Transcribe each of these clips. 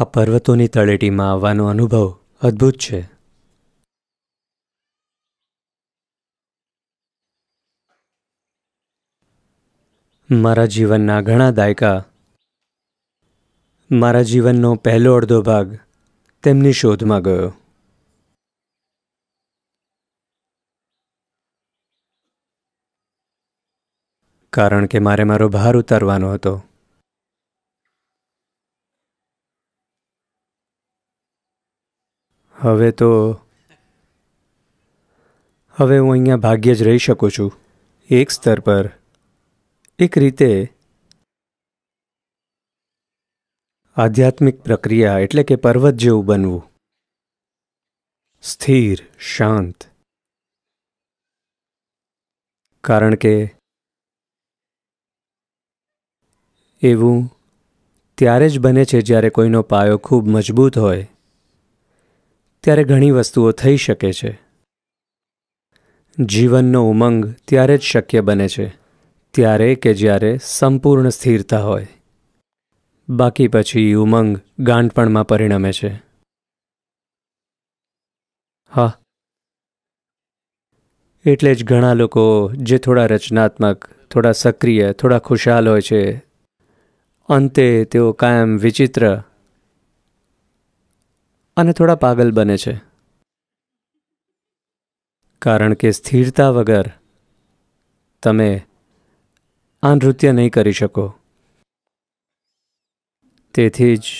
આ પર્વતોની તળેટીમાં આવવાનો અનુભવ અદ્ભુત છે મારા જીવનના ઘણા દાયકા મારા જીવનનો પહેલો અડધો ભાગ તેમની શોધમાં ગયો કારણ કે મારે મારો ભાર ઉતારવાનો હતો હવે તો હવે હું અહીંયા ભાગ્યે જ રહી શકું છું એક સ્તર પર એક રીતે આધ્યાત્મિક પ્રક્રિયા એટલે કે પર્વત જેવું બનવું સ્થિર શાંત કારણ કે એવું ત્યારે જ બને છે જ્યારે કોઈનો પાયો ખૂબ મજબૂત હોય ત્યારે ઘણી વસ્તુઓ થઈ શકે છે જીવનનો ઉમંગ ત્યારે જ શક્ય બને છે ત્યારે કે જ્યારે સંપૂર્ણ સ્થિરતા હોય બાકી પછી ઉમંગ ગાંઠપણમાં પરિણમે છે હા એટલે જ ઘણા લોકો જે થોડા રચનાત્મક થોડા સક્રિય થોડા ખુશાલ હોય છે અંતે તેઓ કાયમ વિચિત્ર અને થોડા પાગલ બને છે કારણ કે સ્થિરતા વગર તમે આ નૃત્ય નહીં કરી શકો તેથી જ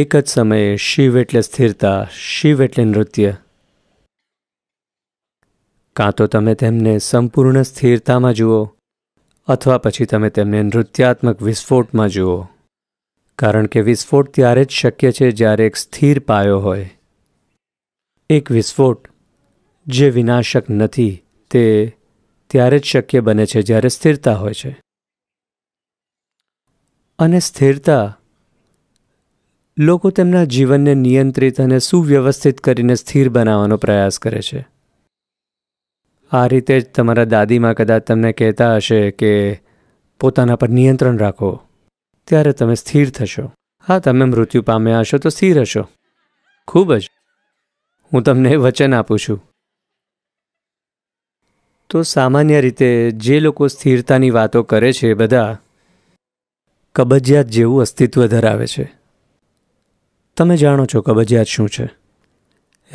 એક જ સમયે શિવ એટલે સ્થિરતા શિવ એટલે નૃત્ય કાં તો તમે તેમને સંપૂર્ણ સ્થિરતામાં જુઓ અથવા પછી તમે તેમને નૃત્યાત્મક વિસ્ફોટમાં જુઓ કારણ કે વિસ્ફોટ ત્યારે જ શક્ય છે જ્યારે એક સ્થિર પાયો હોય એક વિસ્ફોટ જે વિનાશક નથી તે ત્યારે જ શક્ય બને છે જ્યારે સ્થિરતા હોય છે અને સ્થિરતા લોકો તેમના જીવનને નિયંત્રિત અને સુવ્યવસ્થિત કરીને સ્થિર બનાવવાનો પ્રયાસ કરે છે આ રીતે જ તમારા દાદીમાં કદાચ તમને કહેતા હશે કે પોતાના પર નિયંત્રણ રાખો ત્યારે તમે સ્થિર થશો હા તમે મૃત્યુ પામ્યા હશો તો સ્થિર હશો ખૂબ જ હું તમને વચન આપું છું તો સામાન્ય રીતે જે લોકો સ્થિરતાની વાતો કરે છે બધા કબજિયાત જેવું અસ્તિત્વ ધરાવે છે તમે જાણો છો કબજિયાત શું છે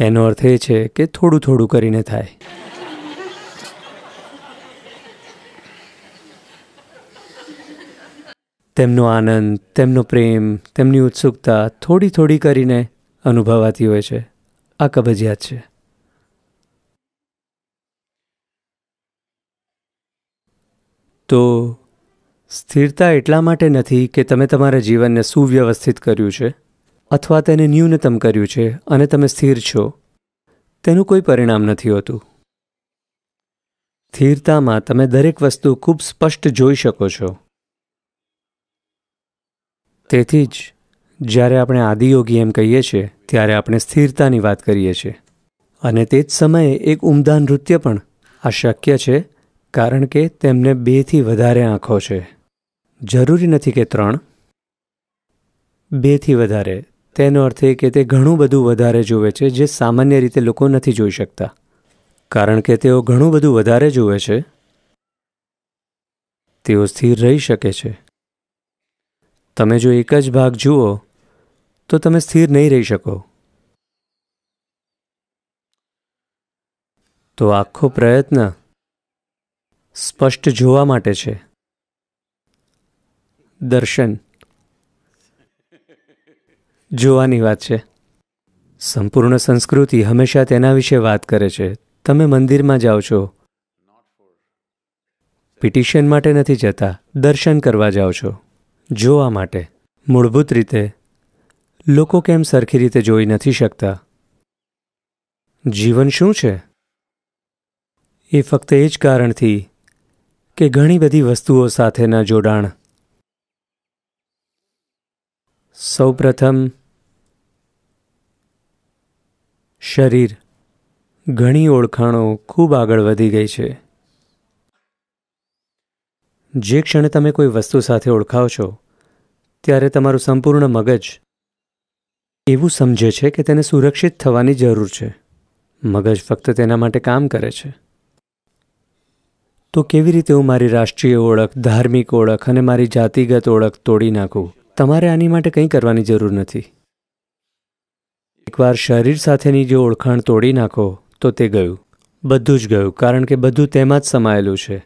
એનો અર્થ એ છે કે થોડું થોડું કરીને થાય તેમનો આનંદ તેમનો પ્રેમ તેમની ઉત્સુકતા થોડી થોડી કરીને અનુભવાતી હોય છે આ કબજિયાત છે તો સ્થિરતા એટલા માટે નથી કે તમે તમારા જીવનને સુવ્યવસ્થિત કર્યું છે અથવા તેને ન્યૂનતમ કર્યું છે અને તમે સ્થિર છો તેનું કોઈ પરિણામ નથી હોતું સ્થિરતામાં તમે દરેક વસ્તુ ખૂબ સ્પષ્ટ જોઈ શકો છો તેથી જ જ્યારે આપણે આદિયોગી એમ કહીએ છીએ ત્યારે આપણે સ્થિરતાની વાત કરીએ છીએ અને તે જ સમયે એક ઉમદા નૃત્ય પણ આ શક્ય છે કારણ કે તેમને બેથી વધારે આંખો છે જરૂરી નથી કે ત્રણ બેથી વધારે તેનો અર્થ એ કે તે ઘણું બધું વધારે જુએ છે જે સામાન્ય રીતે લોકો નથી જોઈ શકતા કારણ કે તેઓ ઘણું બધું વધારે જુએ છે તેઓ સ્થિર રહી શકે છે તમે જો એક જ ભાગ જુઓ તો તમે સ્થિર નહીં રહી શકો તો આખો પ્રયત્ન સ્પષ્ટ જોવા માટે છે દર્શન જોવાની વાત છે સંપૂર્ણ સંસ્કૃતિ હંમેશા તેના વિશે વાત કરે છે તમે મંદિરમાં જાઓ છો પિટિશન માટે નથી જતા દર્શન કરવા જાઓ છો જોવા માટે મૂળભૂત રીતે લોકો કેમ સરખી રીતે જોઈ નથી શકતા જીવન શું છે એ ફક્ત એ જ કારણથી કે ઘણી બધી વસ્તુઓ સાથેના જોડાણ સૌ પ્રથમ શરીર ઘણી ઓળખાણો ખૂબ આગળ વધી ગઈ છે જે ક્ષણે તમે કોઈ વસ્તુ સાથે ઓળખાવ છો ત્યારે તમારું સંપૂર્ણ મગજ એવું સમજે છે કે તેને સુરક્ષિત થવાની જરૂર છે મગજ ફક્ત તેના માટે કામ કરે છે તો કેવી રીતે હું મારી રાષ્ટ્રીય ઓળખ ધાર્મિક ઓળખ અને મારી જાતિગત ઓળખ તોડી નાખું તમારે આની માટે કંઈ કરવાની જરૂર નથી એકવાર શરીર સાથેની જો ઓળખાણ તોડી નાખો તો તે ગયું બધું જ ગયું કારણ કે બધું તેમાં જ સમાયેલું છે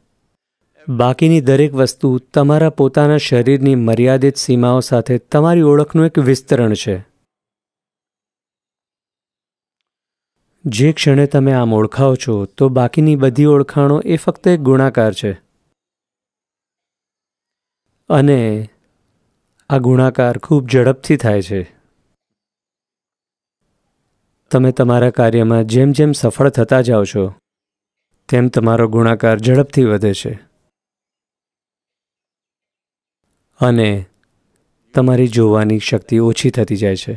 બાકીની દરેક વસ્તુ તમારા પોતાના શરીરની મર્યાદિત સીમાઓ સાથે તમારી ઓળખનું એક વિસ્તરણ છે જે ક્ષણે તમે આમ ઓળખાવો છો તો બાકીની બધી ઓળખાણો એ ફક્ત એક ગુણાકાર છે અને આ ગુણાકાર ખૂબ ઝડપથી થાય છે તમે તમારા કાર્યમાં જેમ જેમ સફળ થતા જાઓ છો તેમ તમારો ગુણાકાર ઝડપથી વધે છે અને તમારી જોવાની શક્તિ ઓછી થતી જાય છે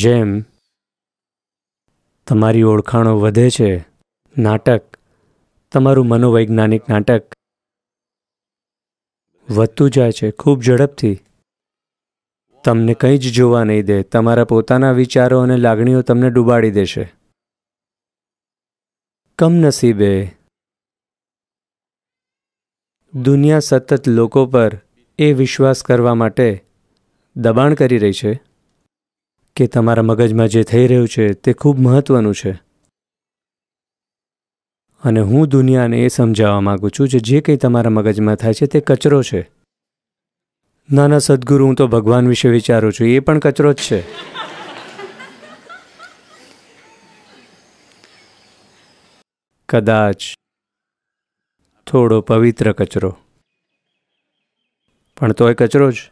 જેમ તમારી ઓળખાણો વધે છે નાટક તમારું મનોવૈજ્ઞાનિક નાટક વધતું જાય છે ખૂબ ઝડપથી તમને કંઈ જ જોવા નહીં દે તમારા પોતાના વિચારો અને લાગણીઓ તમને ડૂબાડી દેશે કમનસીબે દુનિયા સતત લોકો પર એ વિશ્વાસ કરવા માટે દબાણ કરી રહી છે કે તમારા મગજમાં જે થઈ રહ્યું છે તે ખૂબ મહત્ત્વનું છે અને હું દુનિયાને એ સમજાવવા માગું છું કે જે કંઈ તમારા મગજમાં થાય છે તે કચરો છે નાના સદગુરુ હું તો ભગવાન વિશે વિચારું છું એ પણ કચરો જ છે કદાચ થોડો પવિત્ર કચરો પણ તોય કચરો જ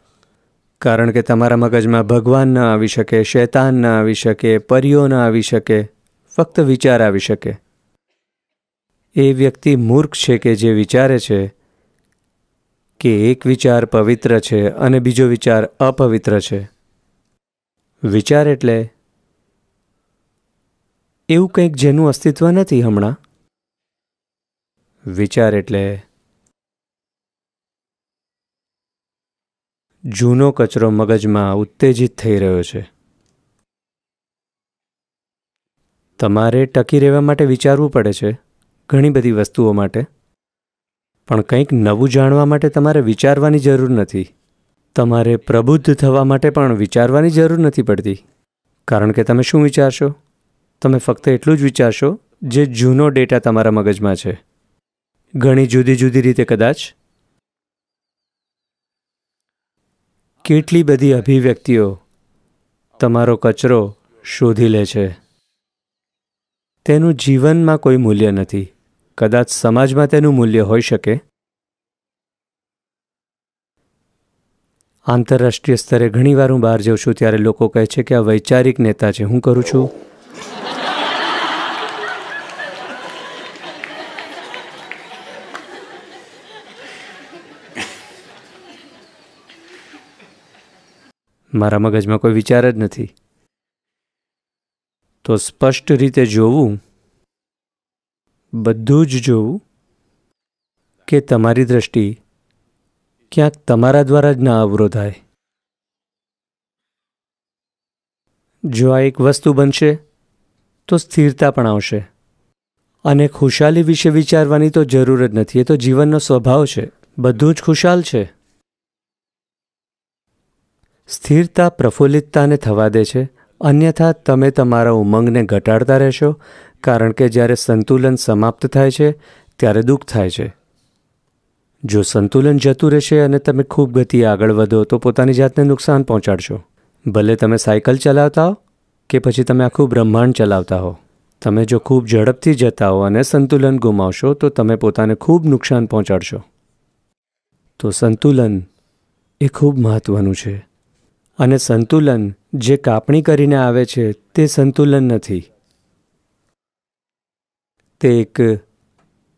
કારણ કે તમારા મગજમાં ભગવાન ન આવી શકે શૈતાન ન આવી શકે પરીઓ ન આવી શકે ફક્ત વિચાર આવી શકે એ વ્યક્તિ મૂર્ખ છે કે જે વિચારે છે કે એક વિચાર પવિત્ર છે અને બીજો વિચાર અપવિત્ર છે વિચાર એટલે એવું કંઈક જેનું અસ્તિત્વ નથી હમણાં વિચાર એટલે જૂનો કચરો મગજમાં ઉત્તેજિત થઈ રહ્યો છે તમારે ટકી રહેવા માટે વિચારવું પડે છે ઘણી બધી વસ્તુઓ માટે પણ કંઈક નવું જાણવા માટે તમારે વિચારવાની જરૂર નથી તમારે પ્રબુદ્ધ થવા માટે પણ વિચારવાની જરૂર નથી પડતી કારણ કે તમે શું વિચારશો તમે ફક્ત એટલું જ વિચારશો જે જૂનો ડેટા તમારા મગજમાં છે ઘણી જુદી જુદી રીતે કદાચ કેટલી બધી અભિવ્યક્તિઓ તમારો કચરો શોધી લે છે તેનું જીવનમાં કોઈ મૂલ્ય નથી કદાચ સમાજમાં તેનું મૂલ્ય હોઈ શકે આંતરરાષ્ટ્રીય સ્તરે ઘણીવાર હું બહાર જઉં છું ત્યારે લોકો કહે છે કે આ વૈચારિક નેતા છે હું કરું છું મારા મગજમાં કોઈ વિચાર જ નથી તો સ્પષ્ટ રીતે જોવું બધું જ જોવું કે તમારી દ્રષ્ટિ ક્યાંક તમારા દ્વારા જ ના અવરોધાય જો આ એક વસ્તુ બનશે તો સ્થિરતા પણ આવશે અને ખુશાલી વિશે વિચારવાની તો જરૂર જ નથી એ તો જીવનનો સ્વભાવ છે બધું જ ખુશાલ છે સ્થિરતા પ્રફુલ્લિતતાને થવા દે છે અન્યથા તમે તમારા ઉમંગને ઘટાડતા રહેશો કારણ કે જ્યારે સંતુલન સમાપ્ત થાય છે ત્યારે દુઃખ થાય છે જો સંતુલન જતું રહેશે અને તમે ખૂબ ગતિએ આગળ વધો તો પોતાની જાતને નુકસાન પહોંચાડશો ભલે તમે સાયકલ ચલાવતા હો કે પછી તમે આખું બ્રહ્માંડ ચલાવતા હો તમે જો ખૂબ ઝડપથી જતા હો અને સંતુલન ગુમાવશો તો તમે પોતાને ખૂબ નુકસાન પહોંચાડશો તો સંતુલન એ ખૂબ મહત્ત્વનું છે અને સંતુલન જે કાપણી કરીને આવે છે તે સંતુલન નથી તે એક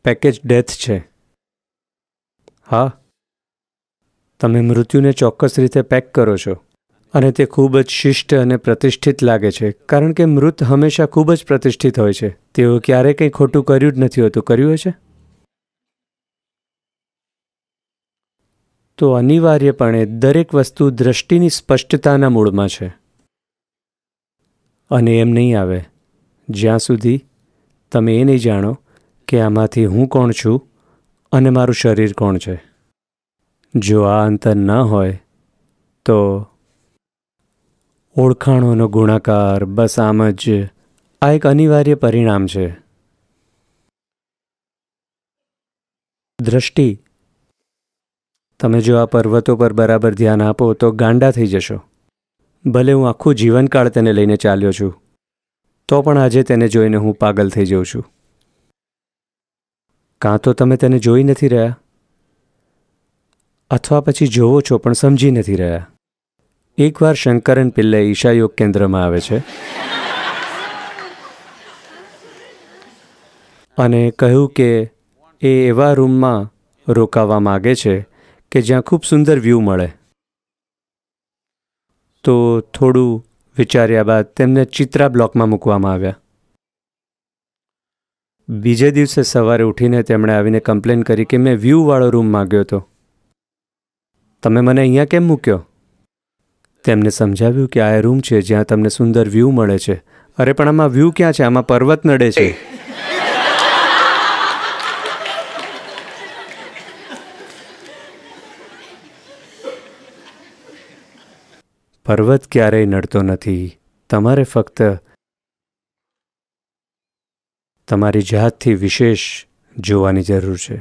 પેકેજ ડેથ છે હા તમે મૃત્યુને ચોક્કસ રીતે પેક કરો છો અને તે ખૂબ જ શિષ્ટ અને પ્રતિષ્ઠિત લાગે છે કારણ કે મૃત હંમેશા ખૂબ જ પ્રતિષ્ઠિત હોય છે તેઓ ક્યારેય કંઈ ખોટું કર્યું જ નથી હોતું કર્યું છે તો અનિવાર્યપણે દરેક વસ્તુ દ્રષ્ટિની સ્પષ્ટતાના મૂળમાં છે અને એમ નહીં આવે જ્યાં સુધી તમે એ નહીં જાણો કે આમાંથી હું કોણ છું અને મારું શરીર કોણ છે જો આ અંતર ન હોય તો ઓળખાણોનો ગુણાકાર બસ આમ જ આ એક અનિવાર્ય પરિણામ છે દ્રષ્ટિ તમે જો આ પર્વતો પર બરાબર ધ્યાન આપો તો ગાંડા થઈ જશો ભલે હું આખું જીવનકાળ તેને લઈને ચાલ્યો છું તો પણ આજે તેને જોઈને હું પાગલ થઈ જઉં છું કાં તો તમે તેને જોઈ નથી રહ્યા અથવા પછી જોવો છો પણ સમજી નથી રહ્યા એકવાર શંકરન પિલ્લે ઈશા યોગ કેન્દ્રમાં આવે છે અને કહ્યું કે એ એવા રૂમમાં રોકાવા માગે છે કે જ્યાં ખૂબ સુંદર વ્યૂ મળે તો થોડું વિચાર્યા બાદ તેમને ચિત્રા બ્લોકમાં મૂકવામાં આવ્યા બીજે દિવસે સવારે ઉઠીને તેમણે આવીને કમ્પ્લેન કરી કે મેં વ્યૂવાળો રૂમ માગ્યો હતો તમે મને અહીંયા કેમ મૂક્યો તેમને સમજાવ્યું કે આ રૂમ છે જ્યાં તમને સુંદર વ્યૂ મળે છે અરે પણ આમાં વ્યૂ ક્યાં છે આમાં પર્વત નડે છે પર્વત ક્યારેય નડતો નથી તમારે ફક્ત તમારી જાતથી વિશેષ જોવાની જરૂર છે